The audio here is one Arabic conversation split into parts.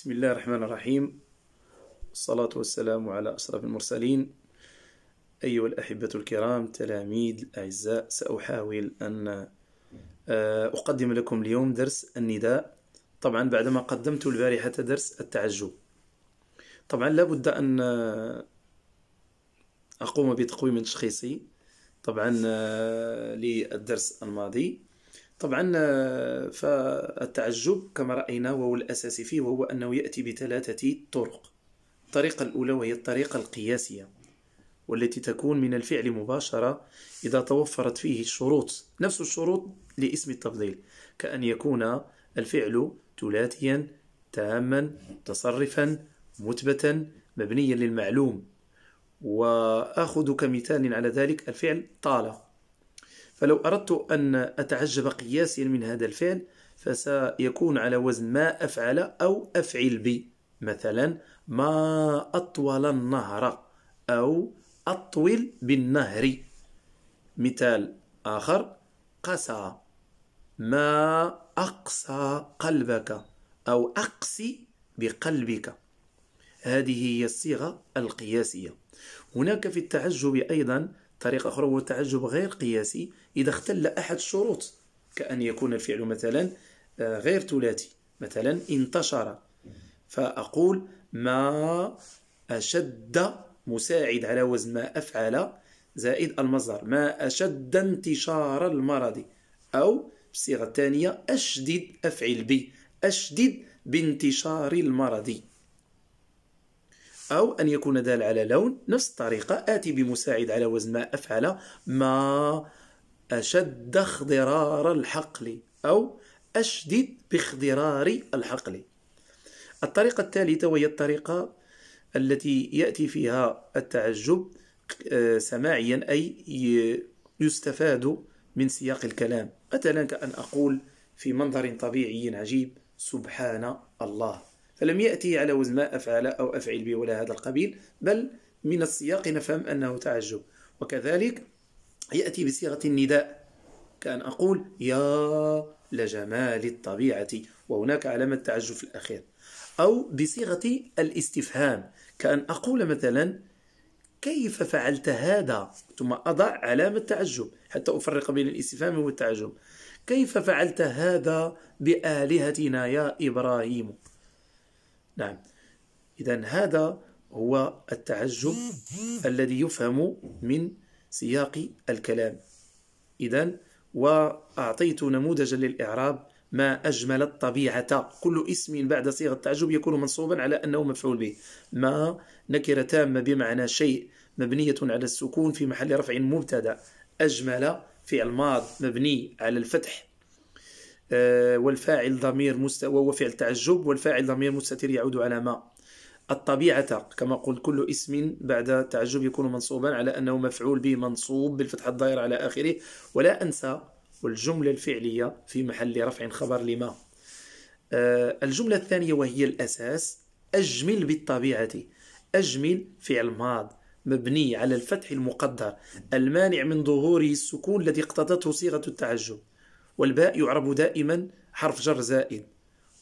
بسم الله الرحمن الرحيم والصلاة والسلام على أشرف المرسلين أيها الأحبة الكرام تلاميذ الأعزاء سأحاول أن أقدم لكم اليوم درس النداء طبعا بعدما قدمت البارحة درس التعجب طبعا لابد أن أقوم بتقويم تشخيصي طبعا للدرس الماضي طبعا فالتعجب كما رأينا وهو الأساسي فيه وهو أنه يأتي بثلاثة طرق الطريقة الأولى وهي الطريقة القياسية والتي تكون من الفعل مباشرة إذا توفرت فيه الشروط نفس الشروط لاسم التفضيل كأن يكون الفعل ثلاثيا تاما متصرفا مثبتا مبنيا للمعلوم وآخذ كمثال على ذلك الفعل طال فلو أردت أن أتعجب قياسيا من هذا الفعل فسيكون على وزن ما أفعل أو أفعل بي مثلا ما أطول النهر أو أطول بالنهر مثال آخر قسى ما أقسى قلبك أو أقسي بقلبك هذه هي الصيغة القياسية هناك في التعجب أيضا طريقة أخرى هو التعجب غير قياسي إذا اختل أحد الشروط كأن يكون الفعل مثلا آه، غير ثلاثي مثلا انتشر فأقول ما أشد مساعد على وزن ما أفعل زائد المصدر ما أشد انتشار المرض أو بالصيغة الثانية أشدد أفعل بي أشدد بانتشار المرض أو أن يكون دال على لون نفس الطريقة آتي بمساعد على وزن ما أفعل ما أشد اخضرار الحقل أو أشدد باخضرار الحقل الطريقة الثالثة وهي الطريقة التي يأتي فيها التعجب آه، سماعيا أي يستفاد من سياق الكلام مثلا كأن أقول في منظر طبيعي عجيب سبحان الله فلم يأتي على وزن ما أفعل أو أفعل به ولا هذا القبيل بل من السياق نفهم أنه تعجب وكذلك يأتي بصيغة النداء كأن أقول يا لجمال الطبيعة وهناك علامة تعجب في الأخير أو بصيغة الاستفهام كأن أقول مثلا كيف فعلت هذا ثم أضع علامة تعجب حتى أفرق بين الاستفهام والتعجب كيف فعلت هذا بآلهتنا يا إبراهيم نعم إذا هذا هو التعجب الذي يفهم من سياق الكلام إذا وأعطيت نموذجا للإعراب ما أجمل الطبيعة كل اسم بعد صيغة التعجب يكون منصوبا على أنه مفعول به ما نكرة تامة بمعنى شيء مبنية على السكون في محل رفع مبتدأ أجمل فعل ماض مبني على الفتح آه، والفاعل ضمير مست... وهو فعل تعجب والفاعل ضمير مستتر يعود على ما الطبيعة كما قلت كل اسم بعد تعجب يكون منصوبا على أنه مفعول به منصوب بالفتحة الضائرة على آخره ولا أنسى والجملة الفعلية في محل رفع خبر لما آه، الجملة الثانية وهي الأساس أجمل بالطبيعة أجمل فعل ماض مبني على الفتح المقدر المانع من ظهوره السكون الذي اقتضته صيغة التعجب والباء يعرب دائما حرف جر زائد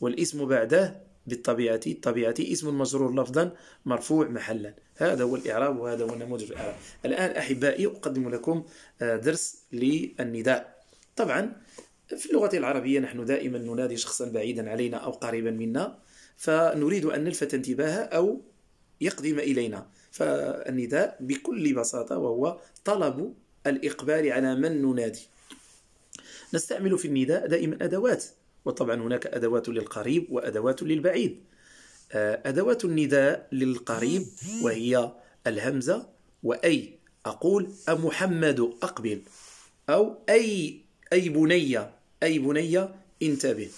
والاسم بعده بالطبيعة الطبيعة اسم مجرور لفظا مرفوع محلا هذا هو الإعراب وهذا هو نموذج الإعراب الآن أحبائي أقدم لكم آه، درس للنداء طبعا في اللغة العربية نحن دائما ننادي شخصا بعيدا علينا أو قريبا منا فنريد أن نلفت انتباهه أو يقدم إلينا فالنداء بكل بساطة وهو طلب الإقبال على من ننادي نستعمل في النداء دائما أدوات وطبعا هناك أدوات للقريب وأدوات للبعيد آه، أدوات النداء للقريب وهي الهمزة وأي أقول أمحمد أقبل أو أي أي بنية أي بنية انتبه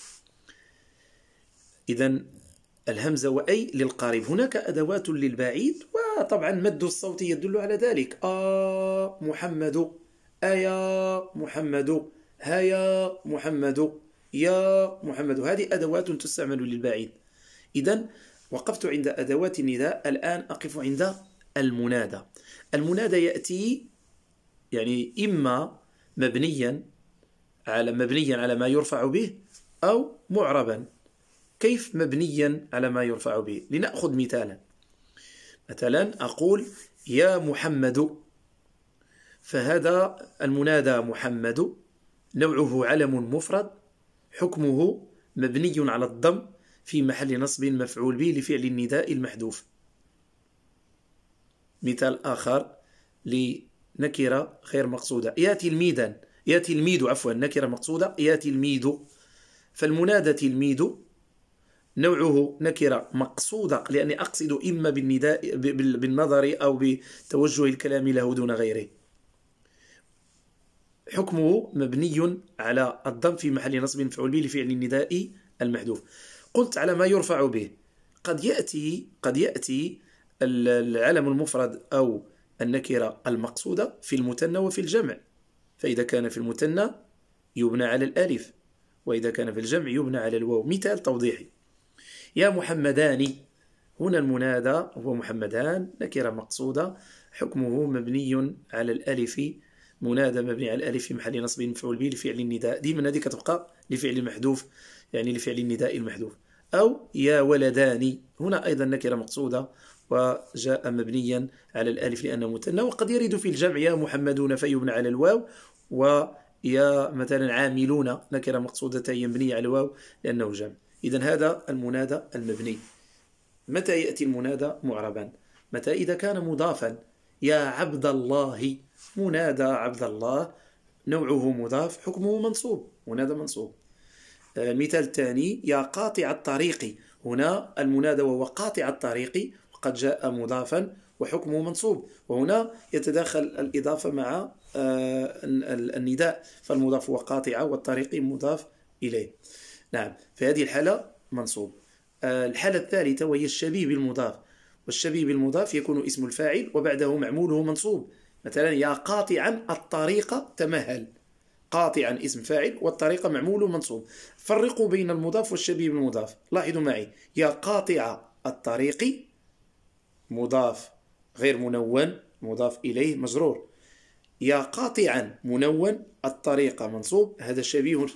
إذا الهمزة وأي للقريب هناك أدوات للبعيد وطبعا مد الصوت يدل على ذلك آه محمد أيا محمد ها يا محمد يا محمد هذه أدوات تستعمل للبعيد إذا وقفت عند أدوات النداء الآن أقف عند المنادى المنادى يأتي يعني إما مبنيا على مبنيا على ما يرفع به أو معربا كيف مبنيا على ما يرفع به لنأخذ مثالا مثلا أقول يا محمد فهذا المنادى محمد نوعه علم مفرد حكمه مبني على الضم في محل نصب مفعول به لفعل النداء المحذوف مثال آخر لنكرة غير مقصودة ياتي تلميذا ياتي الميد عفوا نكرة مقصودة ياتي الميد فالمنادى تلميذ نوعه نكرة مقصودة لأني أقصد إما بالنداء بالنظر أو بتوجه الكلام له دون غيره حكمه مبني على الضم في محل نصب مفعول به لفعل النداء المحذوف قلت على ما يرفع به قد يأتي قد يأتي العلم المفرد أو النكرة المقصودة في المثنى وفي الجمع فإذا كان في المثنى يبنى على الألف وإذا كان في الجمع يبنى على الواو مثال توضيحي يا محمدان هنا المنادى هو محمدان نكرة مقصودة حكمه مبني على الألف منادى مبني على الالف في محل نصب مفعول به لفعل النداء ديما هذه كتبقى لفعل محذوف يعني لفعل النداء المحذوف أو يا ولدان هنا أيضا نكرة مقصودة وجاء مبنيا على الألف لأنه مثنى وقد يرد في الجمع يا محمدون فيبنى على الواو ويا مثلا عاملون نكرة مقصودة هي مبنية على الواو لأنه جمع إذا هذا المنادى المبني متى يأتي المنادى معربا متى إذا كان مضافا يا عبد الله منادى عبد الله نوعه مضاف حكمه منصوب منادى منصوب المثال آه، الثاني يا قاطع الطريق هنا المنادى وهو قاطع الطريق وقد جاء مضافا وحكمه منصوب وهنا يتداخل الإضافة مع آه، النداء فالمضاف هو قاطع والطريق مضاف إليه نعم في هذه الحالة منصوب آه، الحالة الثالثة وهي الشبيه بالمضاف والشبيه بالمضاف يكون اسم الفاعل وبعده معموله منصوب مثلا يا قاطعا الطريقة تمهل قاطعا اسم فاعل والطريقة معمول منصوب فرقوا بين المضاف والشبيه بالمضاف لاحظوا معي يا قاطع الطريق مضاف غير منون مضاف إليه مجرور يا قاطعا منون الطريقة منصوب هذا شبيه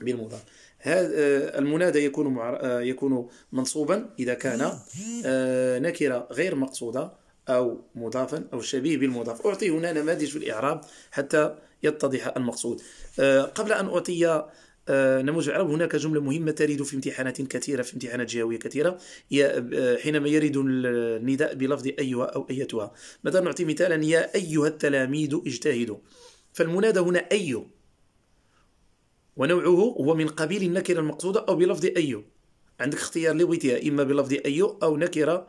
بالمضاف هذا آه، المنادى يكون آه، يكون منصوبا إذا كان آه، نكرة غير مقصودة أو مضافا أو شبيه بالمضاف أعطي هنا نماذج في الإعراب حتى يتضح المقصود آه، قبل أن أعطي آه، نموذج الإعراب هناك جملة مهمة ترد في امتحانات كثيرة في امتحانات جهوية كثيرة آه، حينما يرد النداء بلفظ أيها أو أيتها مثلا نعطي مثالا يا أيها التلاميذ اجتهدوا فالمنادى هنا أي ونوعه هو من قبيل النكرة المقصودة أو بلفظ أي عندك اختيار لويتها إما بلفظ أي أو نكرة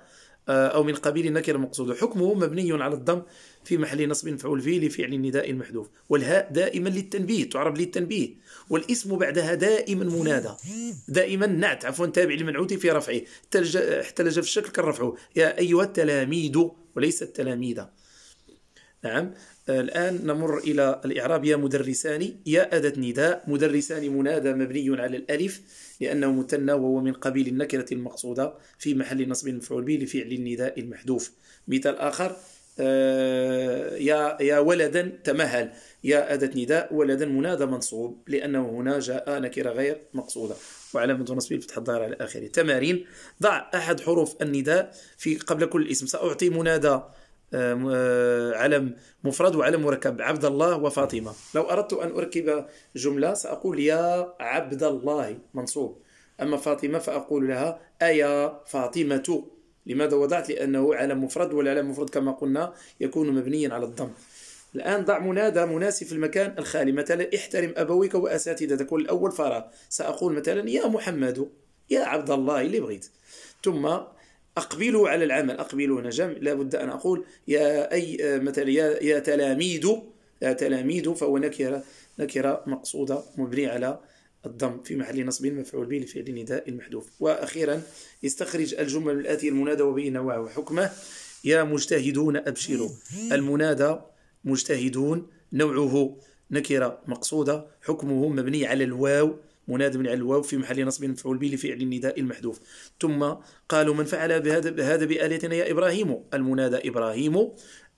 آه، أو من قبيل النكر المقصود حكمه مبني على الضم في محل نصب مفعول فيه لفعل النداء المحذوف والهاء دائما للتنبيه تعرب للتنبيه والاسم بعدها دائما منادى دائما نعت عفوا تابع للمنعوت في رفعه احتلج في الشكل كالرفع يا أيها التلاميذ وليس التلاميذ نعم آه، الآن نمر إلى الإعراب يا مدرسان يا أداة نداء مدرسان منادى مبني على الألف لأنه متنى وهو من قبيل النكرة المقصودة في محل نصب مفعول به لفعل النداء المحذوف مثال آخر آه، يا يا ولدا تمهل يا أداة نداء ولدا منادى منصوب لأنه هنا جاء نكرة غير مقصودة وعلامة نصبه الفتح الظاهرة على آخره تمارين ضع أحد حروف النداء في قبل كل اسم سأعطي منادى آه، علم مفرد وعلم مركب عبد الله وفاطمة لو أردت أن أركب جملة سأقول يا عبد الله منصوب أما فاطمة فأقول لها أيا فاطمة لماذا وضعت لأنه علم مفرد والعلم مفرد كما قلنا يكون مبنيا على الضم الآن ضع منادى مناسب في المكان الخالي مثلا احترم أبويك وأساتذتك الأول فراغ سأقول مثلا يا محمد يا عبد الله اللي بغيت ثم أقبلوا على العمل أقبلوا هنا جمع لابد أن أقول يا أي آه، مثلا يا, يا تلاميذ يا تلاميذ فهو نكرة نكرة مقصودة مبنية على الضم في محل نصب مفعول به لفعل نداء المحذوف وأخيرا يستخرج الجمل الآتية المنادى وبين نوعه وحكمه يا مجتهدون أبشروا المنادى مجتهدون نوعه نكرة مقصودة حكمه مبني على الواو مناد بن علواء في محل نصب مفعول به لفعل النداء المحذوف ثم قالوا من فعل بهذا هذا بآلتنا يا إبراهيم المنادى إبراهيم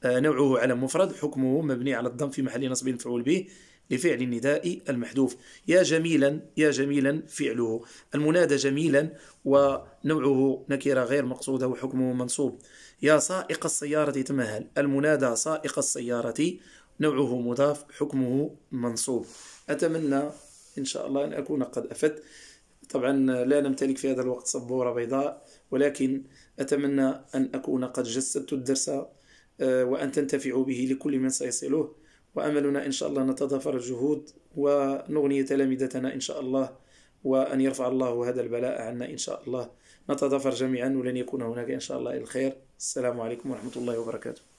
آه، نوعه على مفرد حكمه مبني على الضم في محل نصب مفعول به لفعل النداء المحذوف يا جميلا يا جميلا فعله المنادى جميلا ونوعه نكرة غير مقصودة وحكمه منصوب يا سائق السيارة تمهل المنادى سائق السيارة نوعه مضاف حكمه منصوب أتمنى إن شاء الله أن أكون قد أفدت طبعا لا نمتلك في هذا الوقت صبورة بيضاء ولكن أتمنى أن أكون قد جسدت الدرس آه، وأن تنتفعوا به لكل من سيصله وأملنا إن شاء الله نتضافر الجهود ونغني تلامذتنا إن شاء الله وأن يرفع الله هذا البلاء عنا إن شاء الله نتضافر جميعا ولن يكون هناك إن شاء الله الخير السلام عليكم ورحمة الله وبركاته